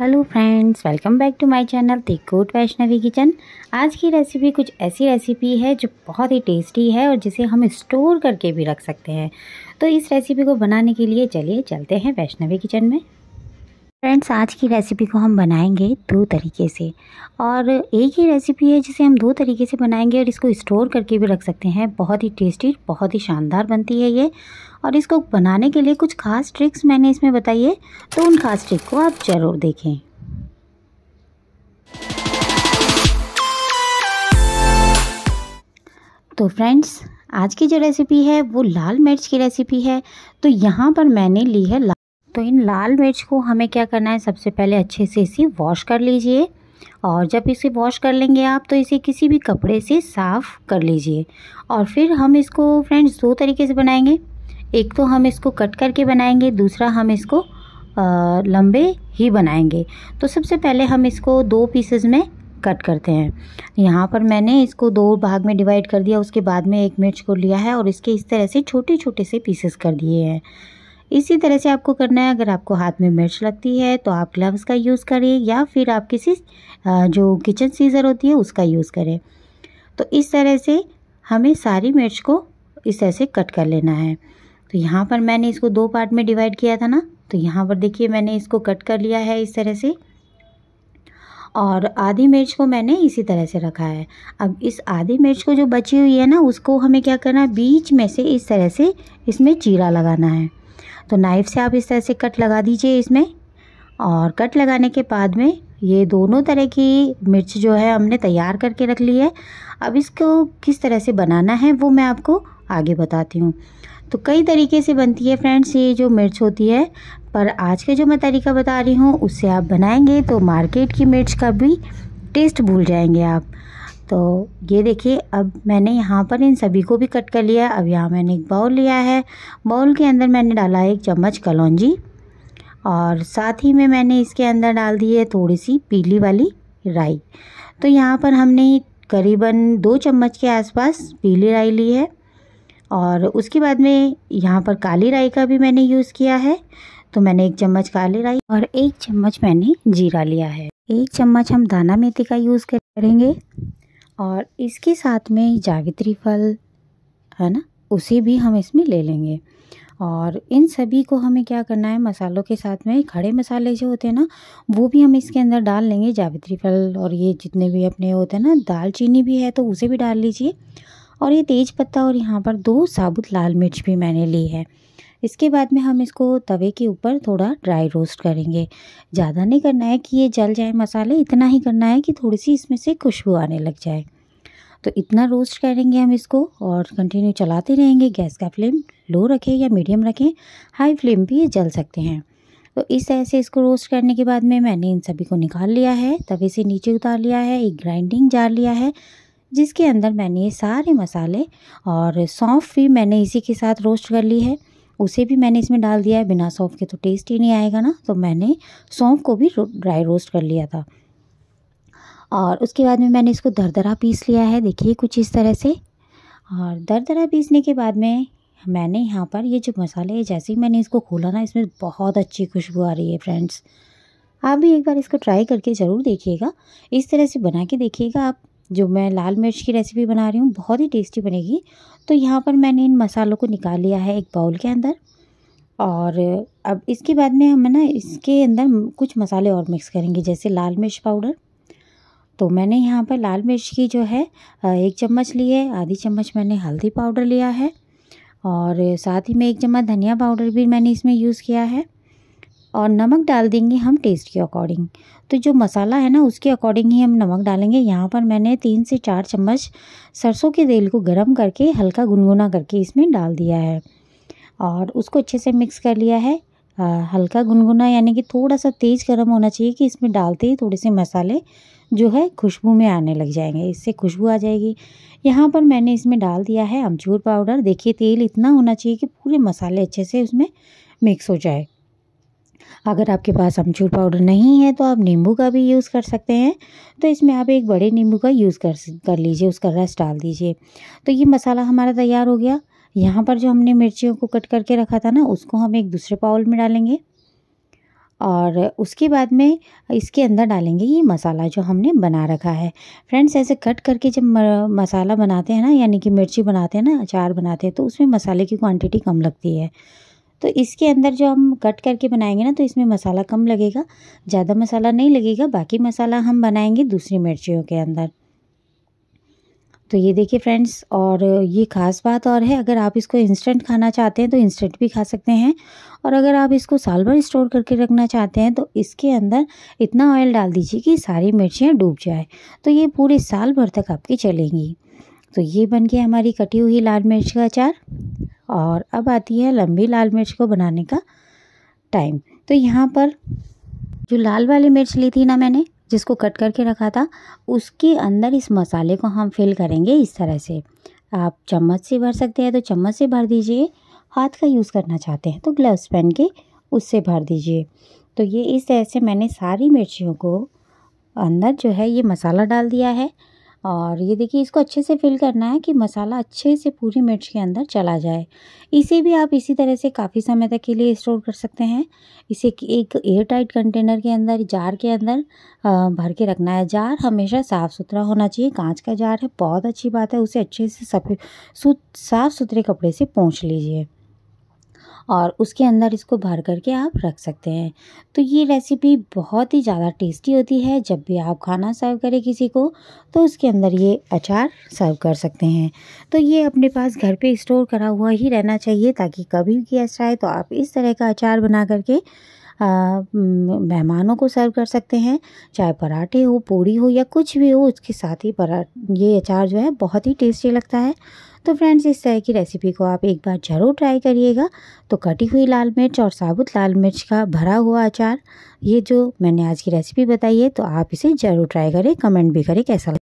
hello friends welcome back to my channel the good Vaishnavi kitchen आज की recipe कुछ ऐसी रेसिपी है जो बहुत ही टेस्टी है और जिसे हम स्टोर करके भी रख सकते हैं तो इस रेसिपी को बनाने के लिए चलिए चलते हैं वैष्णवी किचन में फ्रेंड्स आज की रेसिपी को हम बनाएंगे दो तरीके से और एक ही रेसिपी है जिसे हम दो तरीके से बनाएंगे और इसको स्टोर करके भी रख सकते हैं बहुत ही टेस्टी बहुत ही शानदार बनती है ये और इसको बनाने के लिए कुछ खास ट्रिक्स मैंने इसमें बताई है तो उन खास ट्रिक को आप ज़रूर देखें तो फ्रेंड्स आज की जो रेसिपी है वो लाल मिर्च की रेसिपी है तो यहाँ पर मैंने ली है तो इन लाल मिर्च को हमें क्या करना है सबसे पहले अच्छे से इसे वॉश कर लीजिए और जब इसे वॉश कर लेंगे आप तो इसे किसी भी कपड़े से साफ़ कर लीजिए और फिर हम इसको फ्रेंड्स दो तरीके से बनाएंगे एक तो हम इसको कट करके बनाएंगे दूसरा हम इसको आ, लंबे ही बनाएंगे तो सबसे पहले हम इसको दो पीसेज में कट करते हैं यहाँ पर मैंने इसको दो भाग में डिवाइड कर दिया उसके बाद में एक मिर्च को लिया है और इसके इस तरह से छोटे छोटे से पीसेस कर दिए हैं इसी तरह से आपको करना है अगर आपको हाथ में मिर्च लगती है तो आप ग्लव्स का यूज़ करें या फिर आप किसी जो किचन सीज़र होती है उसका यूज़ करें तो इस तरह से हमें सारी मिर्च को इस तरह से कट कर लेना है तो यहाँ पर मैंने इसको दो पार्ट में डिवाइड किया था ना तो यहाँ पर देखिए मैंने इसको कट कर लिया है इस तरह से और आधी मिर्च को मैंने इसी तरह से रखा है अब इस आधी मिर्च को जो बची हुई है ना उसको हमें क्या करना है बीच में से इस तरह से इसमें चीरा लगाना है तो नाइफ़ से आप इस तरह से कट लगा दीजिए इसमें और कट लगाने के बाद में ये दोनों तरह की मिर्च जो है हमने तैयार करके रख ली है अब इसको किस तरह से बनाना है वो मैं आपको आगे बताती हूँ तो कई तरीके से बनती है फ्रेंड्स ये जो मिर्च होती है पर आज के जो मैं तरीका बता रही हूँ उससे आप बनाएंगे तो मार्केट की मिर्च का भी टेस्ट भूल जाएंगे आप तो ये देखिए अब मैंने यहाँ पर इन सभी को भी कट कर लिया है अब यहाँ मैंने एक बाउल लिया है बाउल के अंदर मैंने डाला है एक चम्मच कलौजी और साथ ही में मैंने इसके अंदर डाल दी है थोड़ी सी पीली वाली राई तो यहाँ पर हमने करीबन दो चम्मच के आसपास पीली राई ली है और उसके बाद में यहाँ पर काली राई का भी मैंने यूज़ किया है तो मैंने एक चम्मच काली राई और एक चम्मच मैंने जीरा लिया है एक चम्मच हम दाना मेथी का यूज़ करेंगे और इसके साथ में जावित्री फल है ना उसे भी हम इसमें ले लेंगे और इन सभी को हमें क्या करना है मसालों के साथ में खड़े मसाले जो होते हैं ना वो भी हम इसके अंदर डाल लेंगे जावित्री फल और ये जितने भी अपने होते हैं ना दालचीनी भी है तो उसे भी डाल लीजिए और ये तेज़ पत्ता और यहाँ पर दो साबुत लाल मिर्च भी मैंने ली है इसके बाद में हम इसको तवे के ऊपर थोड़ा ड्राई रोस्ट करेंगे ज़्यादा नहीं करना है कि ये जल जाए मसाले इतना ही करना है कि थोड़ी सी इसमें से खुशबू आने लग जाए तो इतना रोस्ट करेंगे हम इसको और कंटिन्यू चलाते रहेंगे गैस का फ्लेम लो रखें या मीडियम रखें हाई फ्लेम भी ये जल सकते हैं तो इस तरह से इसको रोस्ट करने के बाद में मैंने इन सभी को निकाल लिया है तवे से नीचे उतार लिया है एक ग्राइंडिंग जार लिया है जिसके अंदर मैंने ये सारे मसाले और सौंफ भी मैंने इसी के साथ रोस्ट कर ली है उसे भी मैंने इसमें डाल दिया है बिना सौंफ के तो टेस्ट ही नहीं आएगा ना तो मैंने सौंफ को भी ड्राई रोस्ट कर लिया था और उसके बाद में मैंने इसको दरदरा पीस लिया है देखिए कुछ इस तरह से और दरदरा पीसने के बाद में मैंने यहाँ पर ये जो मसाले है जैसे ही मैंने इसको खोला ना इसमें बहुत अच्छी खुशबू आ रही है फ्रेंड्स आप भी एक बार इसको ट्राई करके ज़रूर देखिएगा इस तरह से बना के देखिएगा आप जो मैं लाल मिर्च की रेसिपी बना रही हूँ बहुत ही टेस्टी बनेगी तो यहाँ पर मैंने इन मसालों को निकाल लिया है एक बाउल के अंदर और अब इसके बाद में हम ना इसके अंदर कुछ मसाले और मिक्स करेंगे जैसे लाल मिर्च पाउडर तो मैंने यहाँ पर लाल मिर्च की जो है एक चम्मच ली है आधी चम्मच मैंने हल्दी पाउडर लिया है और साथ ही में एक चम्मच धनिया पाउडर भी मैंने इसमें यूज़ किया है और नमक डाल देंगे हम टेस्ट के अकॉर्डिंग तो जो मसाला है ना उसके अकॉर्डिंग ही हम नमक डालेंगे यहाँ पर मैंने तीन से चार चम्मच सरसों के तेल को गर्म करके हल्का गुनगुना करके इसमें डाल दिया है और उसको अच्छे से मिक्स कर लिया है आ, हल्का गुनगुना यानी कि थोड़ा सा तेज़ गर्म होना चाहिए कि इसमें डालते ही थोड़े से मसाले जो है खुशबू में आने लग जाएंगे इससे खुशबू आ जाएगी यहाँ पर मैंने इसमें डाल दिया है अमचूर पाउडर देखिए तेल इतना होना चाहिए कि पूरे मसाले अच्छे से उसमें मिक्स हो जाए अगर आपके पास अमचूर पाउडर नहीं है तो आप नींबू का भी यूज़ कर सकते हैं तो इसमें आप एक बड़े नींबू का यूज़ कर कर लीजिए उसका रस डाल दीजिए तो ये मसाला हमारा तैयार हो गया यहाँ पर जो हमने मिर्चियों को कट करके रखा था ना उसको हम एक दूसरे पाउल में डालेंगे और उसके बाद में इसके अंदर डालेंगे ये मसाला जो हमने बना रखा है फ्रेंड्स ऐसे कट करके जब मसाला बनाते हैं ना यानी कि मिर्ची बनाते हैं ना अचार बनाते हैं तो उसमें मसाले की क्वांटिटी कम लगती है तो इसके अंदर जो हम कट करके बनाएंगे ना तो इसमें मसाला कम लगेगा ज़्यादा मसाला नहीं लगेगा बाकी मसाला हम बनाएंगे दूसरी मिर्चियों के अंदर तो ये देखिए फ्रेंड्स और ये ख़ास बात और है अगर आप इसको इंस्टेंट खाना चाहते हैं तो इंस्टेंट भी खा सकते हैं और अगर आप इसको साल भर स्टोर करके रखना चाहते हैं तो इसके अंदर इतना ऑयल डाल दीजिए कि सारी मिर्चियाँ डूब जाए तो ये पूरे साल भर तक आपकी चलेंगी तो ये बन गया हमारी कटी हुई लाल मिर्च का अचार और अब आती है लंबी लाल मिर्च को बनाने का टाइम तो यहाँ पर जो लाल वाली मिर्च ली थी ना मैंने जिसको कट करके रखा था उसके अंदर इस मसाले को हम फिल करेंगे इस तरह से आप चम्मच से भर सकते हैं तो चम्मच से भर दीजिए हाथ का यूज़ करना चाहते हैं तो ग्लव्स पहन के उससे भर दीजिए तो ये इस तरह से मैंने सारी मिर्चियों को अंदर जो है ये मसाला डाल दिया है और ये देखिए इसको अच्छे से फिल करना है कि मसाला अच्छे से पूरी मिर्च के अंदर चला जाए इसे भी आप इसी तरह से काफ़ी समय तक के लिए स्टोर कर सकते हैं इसे एक एयर टाइट कंटेनर के अंदर जार के अंदर भर के रखना है जार हमेशा साफ़ सुथरा होना चाहिए कांच का जार है बहुत अच्छी बात है उसे अच्छे से सफ़े साफ़ सुथरे कपड़े से पहुँच लीजिए और उसके अंदर इसको भर करके आप रख सकते हैं तो ये रेसिपी बहुत ही ज़्यादा टेस्टी होती है जब भी आप खाना सर्व करें किसी को तो उसके अंदर ये अचार सर्व कर सकते हैं तो ये अपने पास घर पे स्टोर करा हुआ ही रहना चाहिए ताकि कभी भी गेस्ट आए तो आप इस तरह का अचार बना करके मेहमानों को सर्व कर सकते हैं चाहे पराठे हो पूड़ी हो या कुछ भी हो उसके साथ ही परा ये अचार जो है बहुत ही टेस्टी लगता है तो फ्रेंड्स इस तरह की रेसिपी को आप एक बार ज़रूर ट्राई करिएगा तो कटी हुई लाल मिर्च और साबुत लाल मिर्च का भरा हुआ अचार ये जो मैंने आज की रेसिपी बताई है तो आप इसे ज़रूर ट्राई करें कमेंट भी करें कैसा